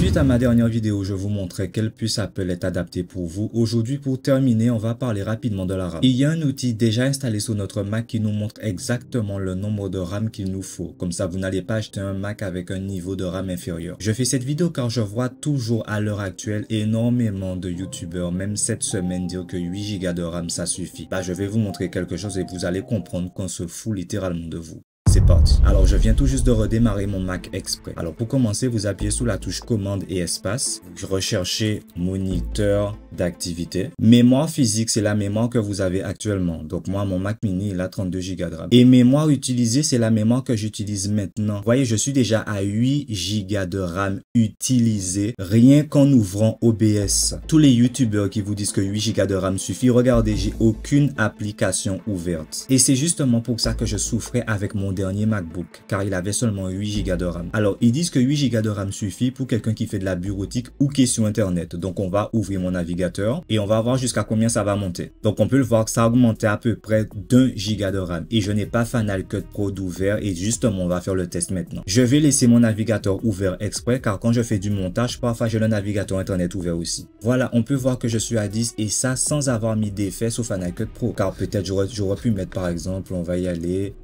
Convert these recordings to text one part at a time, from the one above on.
Suite à ma dernière vidéo, je vous montrais quelle puce Apple est adaptée pour vous. Aujourd'hui, pour terminer, on va parler rapidement de la RAM. Il y a un outil déjà installé sur notre Mac qui nous montre exactement le nombre de RAM qu'il nous faut. Comme ça, vous n'allez pas acheter un Mac avec un niveau de RAM inférieur. Je fais cette vidéo car je vois toujours à l'heure actuelle énormément de YouTubeurs, même cette semaine, dire que 8 Go de RAM, ça suffit. Bah, je vais vous montrer quelque chose et vous allez comprendre qu'on se fout littéralement de vous. Alors je viens tout juste de redémarrer mon Mac exprès. Alors pour commencer, vous appuyez sous la touche commande et espace. Recherchez moniteur d'activité. Mémoire physique, c'est la mémoire que vous avez actuellement. Donc moi, mon Mac mini, il a 32 Go de RAM. Et mémoire utilisée, c'est la mémoire que j'utilise maintenant. Vous voyez, je suis déjà à 8 Go de RAM utilisée, rien qu'en ouvrant OBS. Tous les youtubeurs qui vous disent que 8 Go de RAM suffit, regardez, j'ai aucune application ouverte. Et c'est justement pour ça que je souffrais avec mon dernier MacBook, car il avait seulement 8Go de RAM. Alors, ils disent que 8Go de RAM suffit pour quelqu'un qui fait de la bureautique ou qui est sur Internet. Donc, on va ouvrir mon navigateur et on va voir jusqu'à combien ça va monter. Donc, on peut le voir que ça a augmenté à peu près d'un giga de RAM. Et je n'ai pas Final Cut Pro d'ouvert et justement, on va faire le test maintenant. Je vais laisser mon navigateur ouvert exprès car quand je fais du montage, parfois j'ai le navigateur Internet ouvert aussi. Voilà, on peut voir que je suis à 10 et ça sans avoir mis d'effet sur Final Cut Pro car peut-être j'aurais pu mettre par exemple, on va y aller,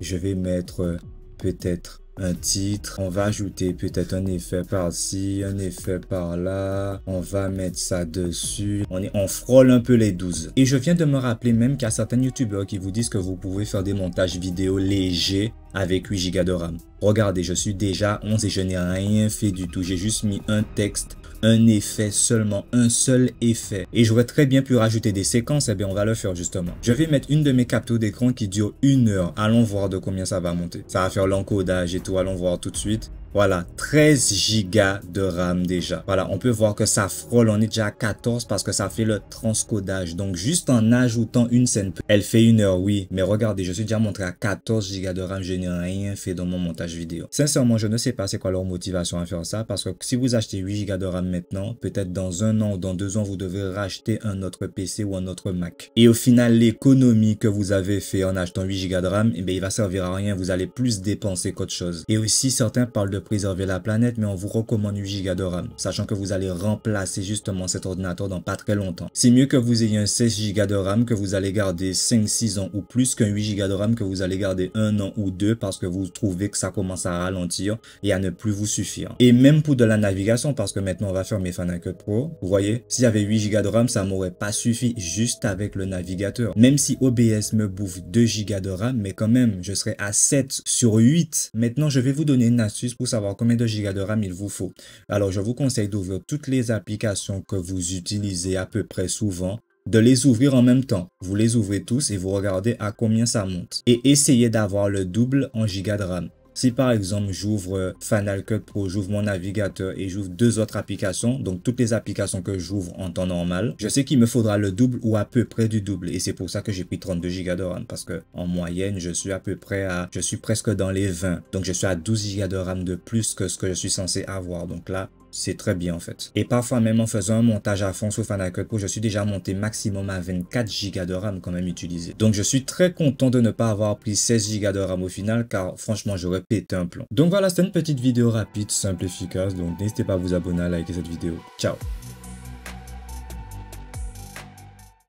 je vais mettre euh, peut-être un titre, on va ajouter peut-être un effet par-ci, un effet par-là, on va mettre ça dessus, on, frôle un peu les 12. Et je viens de me rappeler même qu'il y a certains youtubeurs qui vous disent que vous pouvez faire des montages vidéo légers avec 8 Go de RAM. Regardez, je suis déjà 11 et je n'ai rien fait du tout, j'ai juste mis un texte un effet seulement, un seul effet. Et j'aurais très bien pu rajouter des séquences, et eh bien on va le faire justement. Je vais mettre une de mes captures d'écran qui dure une heure. Allons voir de combien ça va monter. Ça va faire l'encodage et tout, allons voir tout de suite. Voilà, 13 gigas de RAM déjà. Voilà, on peut voir que ça frôle, on est déjà à 14 parce que ça fait le transcodage. Donc juste en ajoutant une scène, elle fait une heure, oui. Mais regardez, je suis déjà montré à 14 gigas de RAM, je n'ai rien fait dans mon montage vidéo. Sincèrement, je ne sais pas c'est quoi leur motivation à faire ça parce que si vous achetez 8 gigas de RAM maintenant, peut-être dans un an ou dans deux ans, vous devez racheter un autre PC ou un autre Mac. Et au final, l'économie que vous avez fait en achetant 8 gigas de RAM, eh bien, il va servir à rien, vous allez plus dépenser qu'autre chose. Et aussi, certains parlent de préserver la planète, mais on vous recommande 8 gigas de RAM, sachant que vous allez remplacer justement cet ordinateur dans pas très longtemps. C'est mieux que vous ayez un 16 Go de RAM que vous allez garder 5-6 ans ou plus qu'un 8 Go de RAM que vous allez garder un an ou deux parce que vous trouvez que ça commence à ralentir et à ne plus vous suffire. Et même pour de la navigation, parce que maintenant on va faire mes Cut Pro, vous voyez, y avait 8 Go de RAM, ça m'aurait pas suffi juste avec le navigateur. Même si OBS me bouffe 2 Go de RAM, mais quand même, je serais à 7 sur 8. Maintenant, je vais vous donner une astuce pour savoir combien de gigas de RAM il vous faut. Alors, je vous conseille d'ouvrir toutes les applications que vous utilisez à peu près souvent de les ouvrir en même temps. Vous les ouvrez tous et vous regardez à combien ça monte. Et essayez d'avoir le double en gigas de RAM. Si par exemple j'ouvre euh, Final Cut Pro, j'ouvre mon navigateur et j'ouvre deux autres applications, donc toutes les applications que j'ouvre en temps normal, je sais qu'il me faudra le double ou à peu près du double. Et c'est pour ça que j'ai pris 32 Go de RAM parce que en moyenne, je suis à peu près à, je suis presque dans les 20. Donc je suis à 12 Go de RAM de plus que ce que je suis censé avoir. Donc là, c'est très bien en fait. Et parfois même en faisant un montage à fond sur Final Cut Pro, je suis déjà monté maximum à 24 Go de RAM quand même utilisé. Donc je suis très content de ne pas avoir pris 16 Go de RAM au final car franchement j'aurais pété un plomb. Donc voilà, c'était une petite vidéo rapide, simple, efficace. Donc n'hésitez pas à vous abonner, à liker cette vidéo. Ciao